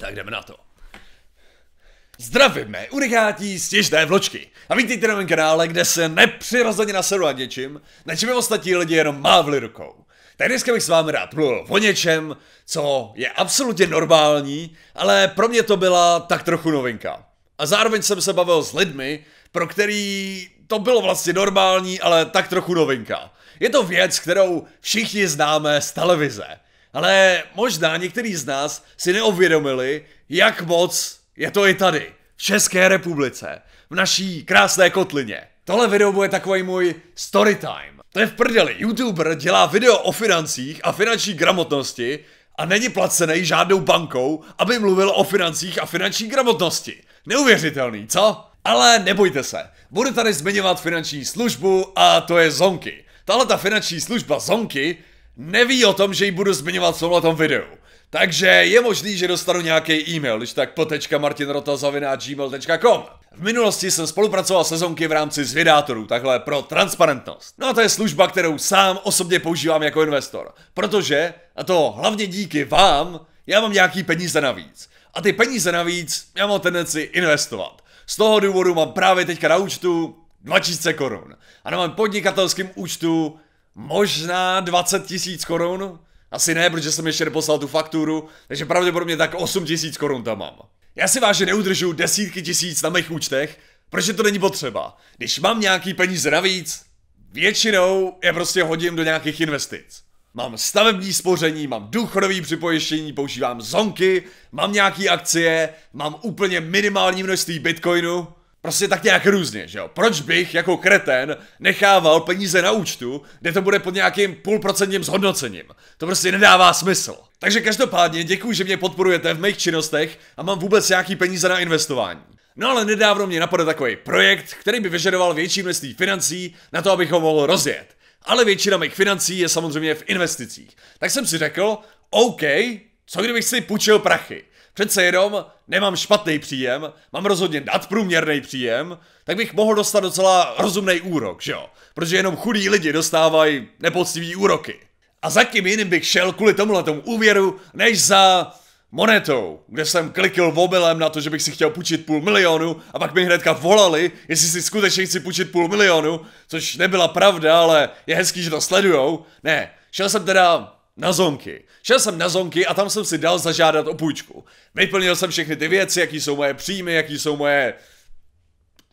Tak jdeme na to. Zdravíme, unikátní stěžné vločky. A vítejte na mém kanále, kde se nepřirozeně naseru a něčím, na čem ostatní lidi jenom mávli rukou. Tak dneska bych s vámi rád mluvil o něčem, co je absolutně normální, ale pro mě to byla tak trochu novinka. A zároveň jsem se bavil s lidmi, pro který to bylo vlastně normální, ale tak trochu novinka. Je to věc, kterou všichni známe z televize ale možná některý z nás si neuvědomili, jak moc je to i tady, v České republice, v naší krásné kotlině. Tohle video bude takový můj story time. To je v prdeli, youtuber dělá video o financích a finanční gramotnosti a není placený žádnou bankou, aby mluvil o financích a finanční gramotnosti. Neuvěřitelný, co? Ale nebojte se, budu tady zmiňovat finanční službu a to je Zonky. Tahle ta finanční služba Zonky neví o tom, že ji budu zmiňovat v tom videu. Takže je možný, že dostanu nějaký e-mail, když tak p.martinrotazavináč.gmail.com. V minulosti jsem spolupracoval sezonky v rámci zvědátorů, takhle pro transparentnost. No a to je služba, kterou sám osobně používám jako investor. Protože, a to hlavně díky vám, já mám nějaký peníze navíc. A ty peníze navíc já mám tendenci investovat. Z toho důvodu mám právě teďka na účtu 2000 korun. A na mém podnikatelském účtu možná 20 tisíc korun. Asi ne, protože jsem ještě neposlal tu fakturu, takže pravděpodobně tak 8 tisíc korun tam mám. Já si vážně neudržu desítky tisíc na mých účtech, protože to není potřeba. Když mám nějaký peníze navíc, většinou je prostě hodím do nějakých investic. Mám stavební spoření, mám důchodový připojištění, používám zonky, mám nějaký akcie, mám úplně minimální množství bitcoinu, Prostě tak nějak různě, že jo. Proč bych jako kreten nechával peníze na účtu, kde to bude pod nějakým půlprocentním zhodnocením? To prostě nedává smysl. Takže každopádně děkuji, že mě podporujete v mých činnostech a mám vůbec nějaký peníze na investování. No ale nedávno mě napadl takový projekt, který by vyžadoval větší množství financí na to, abych ho mohl rozjet. Ale většina mých financí je samozřejmě v investicích. Tak jsem si řekl, OK, co kdybych si půjčil prachy? Přece jenom nemám špatný příjem, mám rozhodně nadprůměrný příjem, tak bych mohl dostat docela rozumný úrok, že jo? Protože jenom chudí lidi dostávají nepoctivý úroky. A za kým jiným bych šel kvůli tomuhle tomu úvěru, než za monetou, kde jsem klikl mobilem na to, že bych si chtěl půjčit půl milionu a pak mi hnedka volali, jestli si skutečně chci půjčit půl milionu, což nebyla pravda, ale je hezký, že to sledujou. Ne, šel jsem teda na zonky. Šel jsem na zonky a tam jsem si dal zažádat o půjčku. Vyplnil jsem všechny ty věci, jaký jsou moje příjmy, jaký jsou moje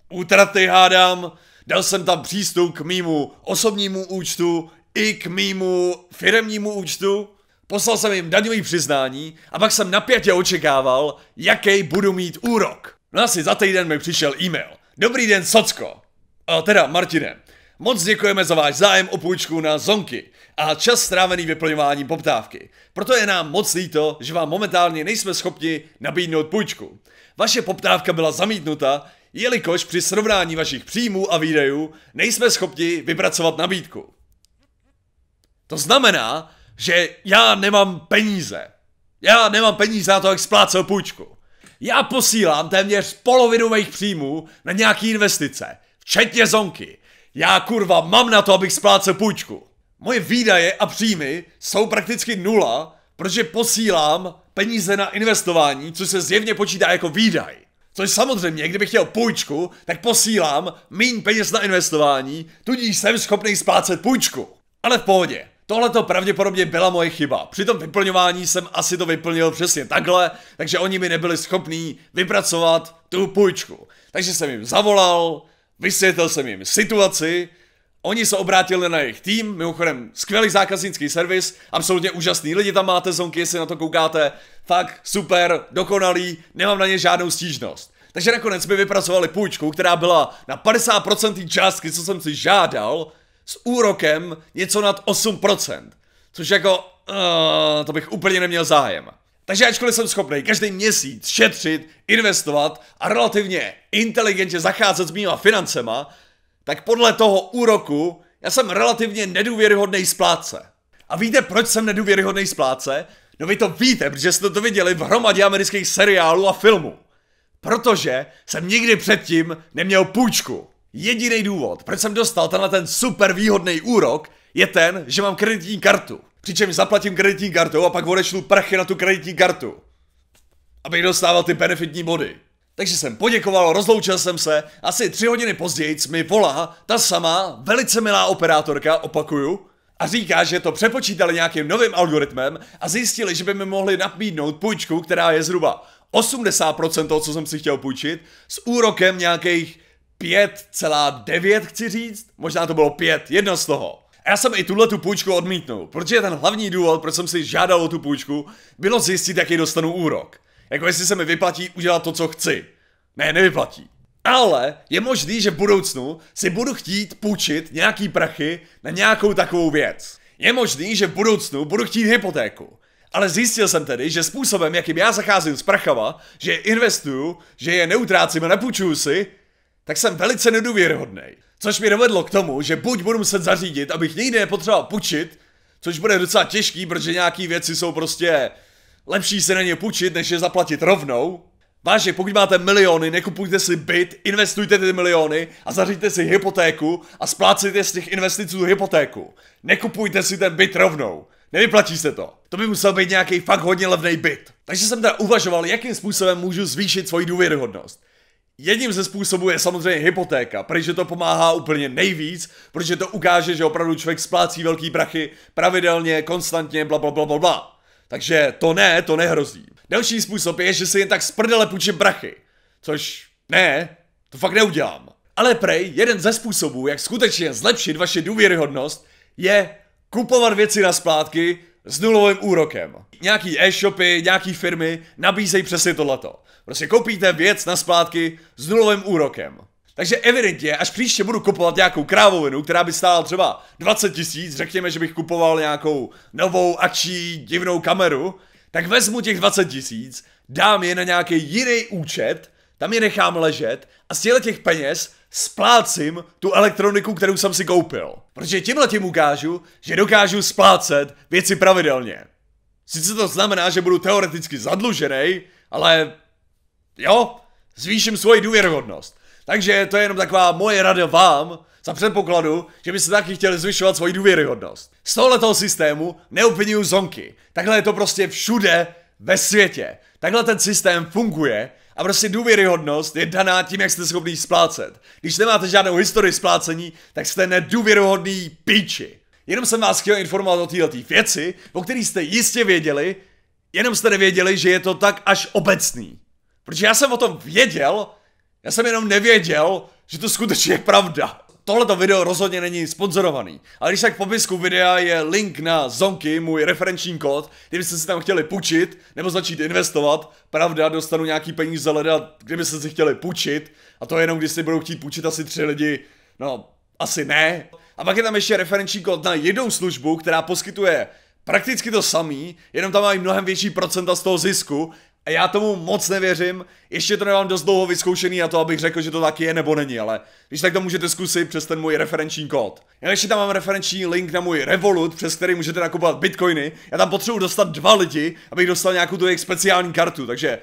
útraty, hádám. Dal jsem tam přístup k mýmu osobnímu účtu i k mýmu firemnímu účtu. Poslal jsem jim daňový přiznání a pak jsem napětě očekával, jaký budu mít úrok. No asi za týden mi přišel e-mail. Dobrý den, Socko. A teda, Martine, Moc děkujeme za váš zájem o půjčku na Zonky a čas strávený vyplňováním poptávky. Proto je nám moc líto, že vám momentálně nejsme schopni nabídnout půjčku. Vaše poptávka byla zamítnuta, jelikož při srovnání vašich příjmů a výdajů nejsme schopni vypracovat nabídku. To znamená, že já nemám peníze. Já nemám peníze na to, jak splácel půjčku. Já posílám téměř polovinu mých příjmů na nějaké investice, včetně zonky. Já kurva mám na to, abych splácel půjčku. Moje výdaje a příjmy jsou prakticky nula, protože posílám peníze na investování, což se zjevně počítá jako výdaj. Což samozřejmě, kdybych chtěl půjčku, tak posílám míň peněz na investování, tudíž jsem schopný splácet půjčku. Ale v pohodě. Tohle to pravděpodobně byla moje chyba. Při tom vyplňování jsem asi to vyplnil přesně takhle, takže oni mi nebyli schopní vypracovat tu půjčku. Takže jsem jim zavolal, Vysvětlil jsem jim situaci, Oni se obrátili na jejich tým, mimochodem skvělý zákaznický servis, absolutně úžasný lidi tam máte, zonky, jestli na to koukáte, fakt super, dokonalý, nemám na ně žádnou stížnost. Takže nakonec mi vypracovali půjčku, která byla na 50% částky, co jsem si žádal, s úrokem něco nad 8%, což jako, uh, to bych úplně neměl zájem. Takže ačkoliv jsem schopný každý měsíc šetřit, investovat a relativně inteligentně zacházet s mýma financema, tak podle toho úroku já jsem relativně nedůvěryhodný splátce. A víte, proč jsem nedůvěryhodný splátce? No vy to víte, protože jste to viděli v hromadě amerických seriálů a filmů. Protože jsem nikdy předtím neměl půjčku. Jediný důvod, proč jsem dostal tenhle ten super výhodný úrok, je ten, že mám kreditní kartu přičem zaplatím kreditní kartou a pak odešlu prachy na tu kreditní kartu. Abych dostával ty benefitní body. Takže jsem poděkoval, rozloučil jsem se, asi tři hodiny později mi volá ta sama velice milá operátorka, opakuju, a říká, že to přepočítali nějakým novým algoritmem a zjistili, že by mi mohli nabídnout půjčku, která je zhruba 80% toho, co jsem si chtěl půjčit, s úrokem nějakých 5,9 chci říct, možná to bylo 5, jedno z toho já jsem i tuhle tu půjčku odmítnul, protože ten hlavní důvod, proč jsem si žádal o tu půjčku, bylo zjistit, jaký dostanu úrok. Jako jestli se mi vyplatí udělat to, co chci. Ne, nevyplatí. Ale je možný, že v budoucnu si budu chtít půjčit nějaký prachy na nějakou takovou věc. Je možný, že v budoucnu budu chtít hypotéku. Ale zjistil jsem tedy, že způsobem, jakým já zacházím s prachama, že je investuju, že je neutrácím a nepůjčuju si, tak jsem velice nedůvěryhodný. Což mi dovedlo k tomu, že buď budu muset zařídit, abych nikdy nepotřeboval půjčit, což bude docela těžký, protože nějaký věci jsou prostě lepší se na ně půjčit, než je zaplatit rovnou. Vážně, pokud máte miliony, nekupujte si byt, investujte ty miliony a zaříďte si hypotéku a splácejte z těch investic tu hypotéku. Nekupujte si ten byt rovnou. Nevyplatí se to. To by musel být nějaký fakt hodně levný byt. Takže jsem teda uvažoval, jakým způsobem můžu zvýšit svoji důvěryhodnost. Jedním ze způsobů je samozřejmě hypotéka, protože to pomáhá úplně nejvíc, protože to ukáže, že opravdu člověk splácí velký prachy pravidelně, konstantně, bla bla bla bla bla. Takže to ne, to nehrozí. Další způsob je, že si jen tak z prdele půjčím brachy. Což ne, to fakt neudělám. Ale prej, jeden ze způsobů, jak skutečně zlepšit vaši důvěryhodnost, je kupovat věci na splátky s nulovým úrokem. Nějaký e-shopy, nějaký firmy nabízejí přesně tohleto. Prostě koupíte věc na splátky s nulovým úrokem. Takže evidentně, až příště budu kupovat nějakou krávovinu, která by stála třeba 20 tisíc, řekněme, že bych kupoval nějakou novou akční divnou kameru, tak vezmu těch 20 tisíc, dám je na nějaký jiný účet, tam je nechám ležet a z těchto těch peněz splácím tu elektroniku, kterou jsem si koupil. Protože tímhle tím ukážu, že dokážu splácet věci pravidelně. Sice to znamená, že budu teoreticky zadlužený, ale jo, zvýším svoji důvěrohodnost. Takže to je jenom taková moje rada vám, za předpokladu, že byste taky chtěli zvyšovat svoji důvěryhodnost. Z tohoto systému neobvinuju zonky. Takhle je to prostě všude ve světě. Takhle ten systém funguje a prostě důvěryhodnost je daná tím, jak jste schopný splácet. Když nemáte žádnou historii splácení, tak jste nedůvěryhodný píči. Jenom jsem vás chtěl informovat o této věci, o které jste jistě věděli, jenom jste nevěděli, že je to tak až obecný. Protože já jsem o tom věděl, já jsem jenom nevěděl, že to skutečně je pravda. Tohleto video rozhodně není sponzorovaný, ale když tak v popisku videa je link na Zonky, můj referenční kód, kdybyste si tam chtěli půjčit nebo začít investovat, pravda, dostanu nějaký peníze leda, kdybyste si chtěli půjčit, a to jenom když si budou chtít půjčit asi tři lidi, no, asi ne. A pak je tam ještě referenční kód na jednou službu, která poskytuje prakticky to samý, jenom tam mají mnohem větší procenta z toho zisku, a já tomu moc nevěřím, ještě to nemám dost dlouho vyzkoušený na to, abych řekl, že to tak je nebo není, ale když tak to můžete zkusit přes ten můj referenční kód. Já ještě tam mám referenční link na můj Revolut, přes který můžete nakupovat bitcoiny, já tam potřebuji dostat dva lidi, abych dostal nějakou tu jejich speciální kartu, takže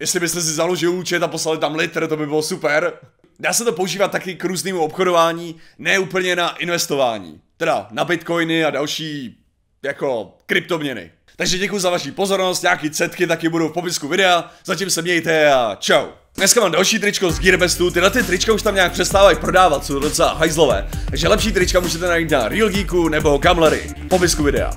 jestli byste si založili účet a poslali tam litr, to by bylo super. Dá se to používat taky k různému obchodování, ne úplně na investování. Teda na bitcoiny a další jako kryptoměny. Takže děkuji za vaši pozornost, nějaký cetky taky budou v popisku videa, zatím se mějte a čau. Dneska mám další tričko z Gearbestu, tyhle ty trička už tam nějak přestávají prodávat, jsou docela hajzlové, takže lepší trička můžete najít na Real Geeku nebo Gamlery, popisku videa.